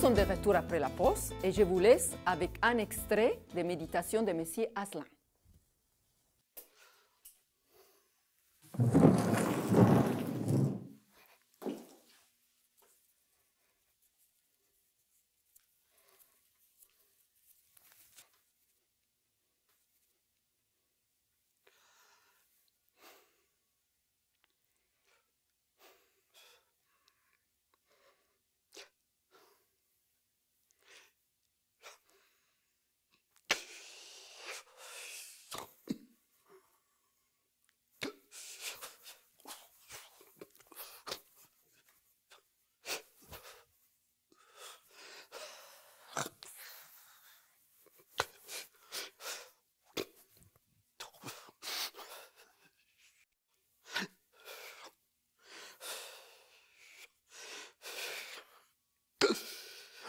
Nous sommes de retour après la pause et je vous laisse avec un extrait des méditations de M. Aslan.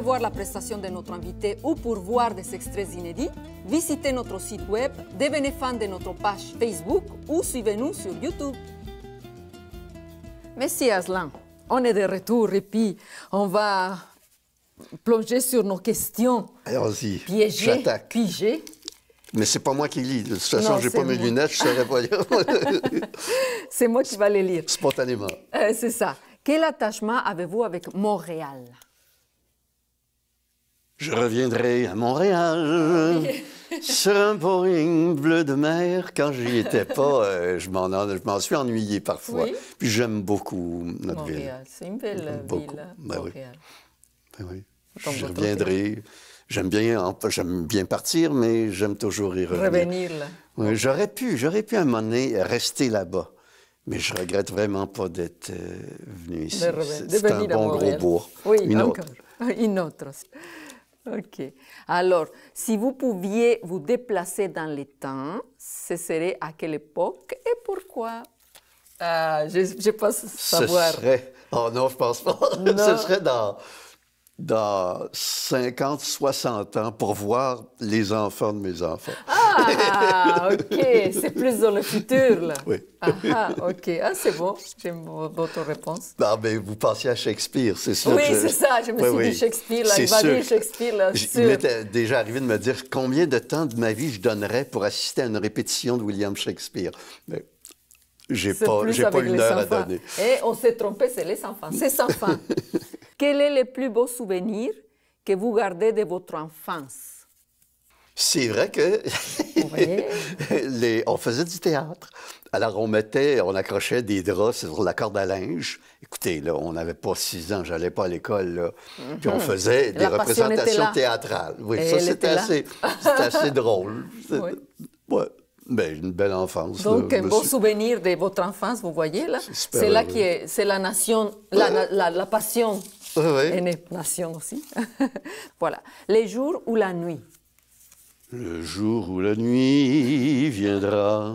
voir la prestation de notre invité ou pour voir des extraits inédits, visitez notre site web, devenez fan de notre page Facebook ou suivez-nous sur YouTube. Merci Aslan, on est de retour et puis on va plonger sur nos questions. Allons-y. piégées, Mais Mais c'est pas moi qui lis. De toute façon, j'ai pas mes lunettes, je saurais pas c'est moi qui vais les lire. Spontanément. Euh, c'est ça. Quel attachement avez-vous avec Montréal je reviendrai à Montréal sur un pouring bleu de mer. Quand j'y étais pas, euh, je m'en suis ennuyé parfois. Puis j'aime beaucoup notre Montréal. ville. C'est une belle ville. Hein, ben Montréal. Ben je reviendrai. J'aime bien, bien partir, mais j'aime toujours y revenir. Revenir j'aurais pu, j'aurais pu à un moment donné rester là-bas. Mais je regrette vraiment pas d'être euh, venu ici. C'est un bon gros bourg. Oui, une encore. Autre. Ok. Alors, si vous pouviez vous déplacer dans le temps, ce serait à quelle époque et pourquoi euh, je, sais pense savoir. Ce serait... Oh non, je pense pas. ce serait dans, dans 50, 60 ans pour voir les enfants de mes enfants. Ah! Ah, ok, c'est plus dans le futur là. Oui. Ah, ah ok, ah, c'est bon, j'aime votre réponse. Non, mais vous pensez à Shakespeare, c'est sûr. Oui, c'est ça, je me suis dit Shakespeare, là, il va dire Shakespeare, là, sûr. Il m'était déjà arrivé de me dire combien de temps de ma vie je donnerais pour assister à une répétition de William Shakespeare. Mais... J'ai pas, pas une heure à donner. Et eh, on s'est trompé, c'est les enfants. C'est enfants. Quel est le plus beau souvenir que vous gardez de votre enfance? c'est vrai que les, on faisait du théâtre. Alors, on mettait, on accrochait des draps sur la corde à linge. Écoutez, là, on n'avait pas six ans, j'allais pas à l'école, là. Mhm. Puis on faisait des représentations théâtrales. Oui, ça, c'était assez, drôle. Oui. Ouais. Ben, une belle enfance. Donc, un beau souvenir de votre enfance, vous voyez, là. C'est là qui est, c'est la nation, la, la, la passion. nation aussi. voilà. Les jours ou la nuit. Le jour où la nuit viendra.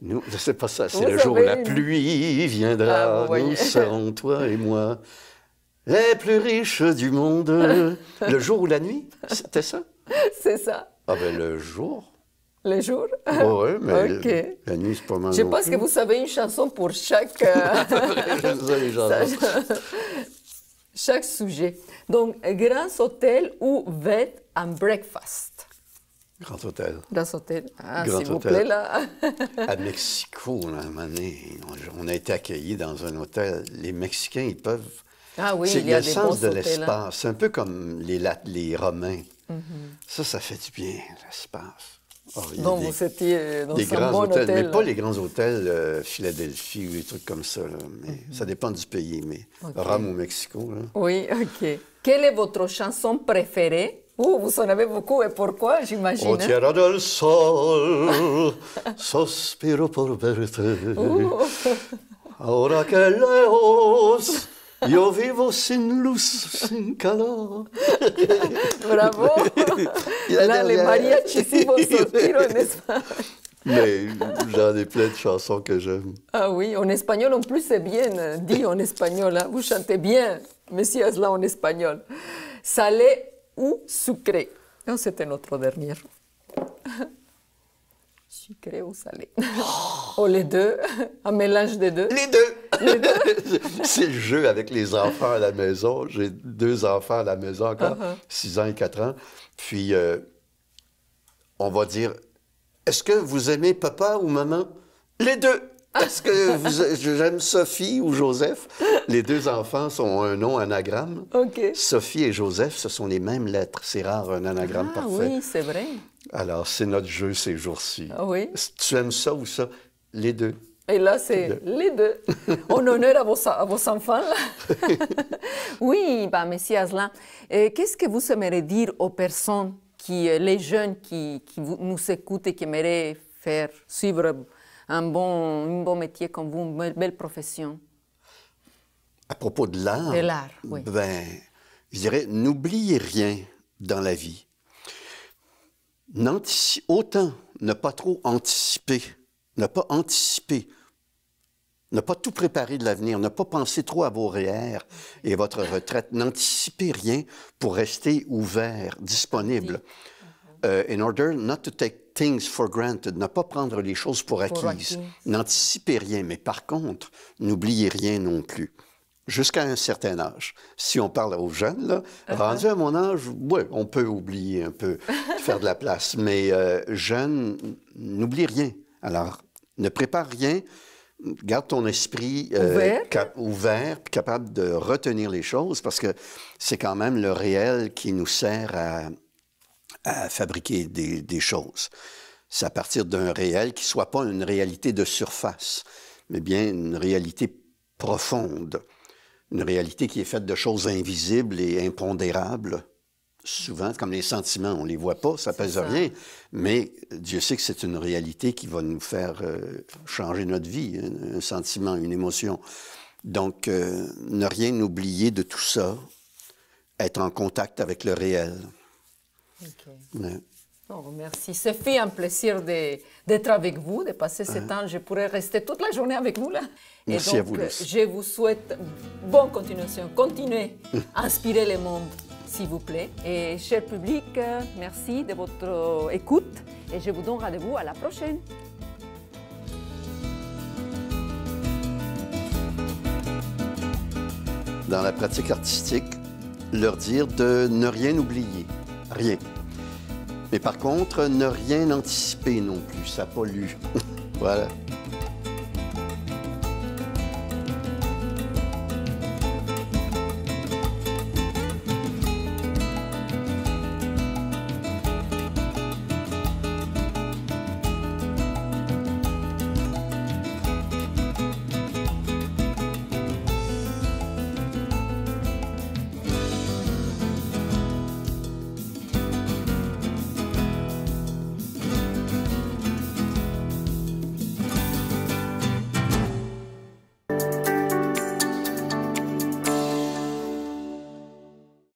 Nous, c'est pas ça, c'est le jour où la pluie viendra. Ah, nous serons toi et moi les plus riches du monde. le jour ou la nuit, c'était ça C'est ça. Ah ben le jour. Le jour oh Oui, mais la nuit, c'est pas mal. Je pense que vous savez une chanson pour chaque. Euh, chaque sujet. Donc, Grand Hôtel ou Vet and Breakfast Grand Hôtel. Grand Hôtel. Ah, s'il vous plaît, là. à Mexico, on a été accueillis dans un hôtel. Les Mexicains, ils peuvent. Ah oui, il y a le sens de hein. l'espace. C'est un peu comme les, les Romains. Mhm. Ça, ça fait du bien, l'espace. Oh, Donc, vous étiez euh, dans un bon hôtel, mais pas les grands hôtels euh, Philadelphie ou des trucs comme ça. mais mhm. Ça dépend du pays, mais Rome ou Mexico. Oui, OK. Quelle est votre chanson préférée Oh, vous en avez beaucoup et pourquoi, j'imagine. Oh, tierra del sol, sospiro por verte. Oh. Ahora que lejos, yo vivo sin luz, sin calor. Bravo. Là, les mariachissimo sospiro en espagnol. Mais j'ai des plein de chansons que j'aime. Ah oui, en espagnol en plus c'est bien dit en espagnol. Hein. Vous chantez bien, Monsieur là en espagnol. Salé ou sucré. C'était notre dernier. Sucré ou salé. Oh, les deux. Un mélange des deux. Les deux. Les deux. C'est le jeu avec les enfants à la maison. J'ai deux enfants à la maison encore, 6 uh-huh. ans et 4 ans. Puis, euh, on va dire, est-ce que vous aimez papa ou maman? Les deux. Est-ce que j'aime Sophie ou Joseph? Les deux enfants sont un nom anagramme. OK. Sophie et Joseph, ce sont les mêmes lettres. C'est rare un anagramme ah, parfait. Oui, c'est vrai. Alors, c'est notre jeu ces jours-ci. Ah oui. Tu aimes ça ou ça? Les deux. Et là, c'est les deux. En honneur à vos, enfants. oui, bah, monsieur Aslan, euh, qu'est-ce que vous aimeriez dire aux personnes, qui, euh, les jeunes qui, qui nous écoutent et qui aimeraient faire suivre un bon, métier comme vous, une belle profession. À propos de l'art, l'art oui. ben, je dirais, n'oubliez rien dans la vie. autant ne pas trop anticiper, ne pas anticiper, ne pas tout préparer de l'avenir, ne pas penser trop à vos REER et votre retraite, n'anticipez rien pour rester ouvert, disponible. Euh, in order not to take things for granted, ne pas prendre les choses pour acquises, n'anticiper rien, mais par contre, n'oubliez rien non plus. Jusqu'à un certain âge. Si on parle aux jeunes, là, uh-huh. rendu à mon âge, oui, on peut oublier un peu, faire de la place. Mais jeunes, jeune, n'oublie rien. Alors, ne prépare rien, garde ton esprit euh, ouvert, capable de retenir les choses, parce que c'est quand même le réel qui nous sert à, à fabriquer des, choses. C'est à partir d'un réel qui ne soit pas une réalité de surface, mais bien une réalité profonde, une réalité qui est faite de choses invisibles et impondérables. Souvent, comme les sentiments, on ne les voit pas, ça pèse rien, mais Dieu sait que c'est une réalité qui va nous faire euh, changer notre vie, un, sentiment, une émotion. Donc, euh, ne rien oublier de tout ça, être en contact avec le réel merci. C'est fait un plaisir d'être avec vous, de passer ce temps. Je pourrais rester toute la journée avec vous là. Merci Et à vous. Euh, je vous souhaite bonne continuation. Continuez à inspirer le monde, s'il vous plaît. Et cher public, euh, merci de votre écoute. Et je vous donne rendez-vous à la prochaine. Dans la pratique artistique, leur dire de ne rien oublier rien. Mais par contre, ne rien anticiper non plus, ça pollue. voilà.